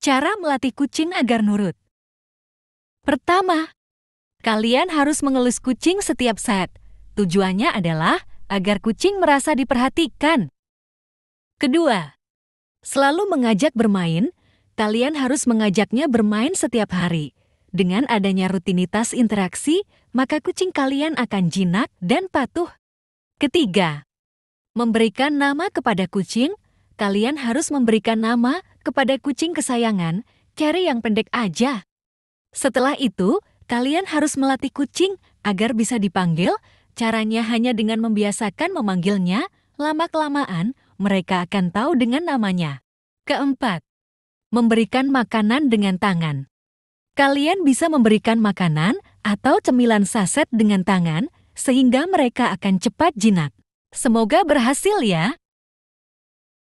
Cara melatih kucing agar nurut. Pertama, kalian harus mengelus kucing setiap saat. Tujuannya adalah agar kucing merasa diperhatikan. Kedua, selalu mengajak bermain. Kalian harus mengajaknya bermain setiap hari. Dengan adanya rutinitas interaksi, maka kucing kalian akan jinak dan patuh. Ketiga, memberikan nama kepada kucing kalian harus memberikan nama kepada kucing kesayangan, cari yang pendek aja. Setelah itu, kalian harus melatih kucing agar bisa dipanggil, caranya hanya dengan membiasakan memanggilnya, lama-kelamaan mereka akan tahu dengan namanya. Keempat, memberikan makanan dengan tangan. Kalian bisa memberikan makanan atau cemilan saset dengan tangan, sehingga mereka akan cepat jinak. Semoga berhasil ya!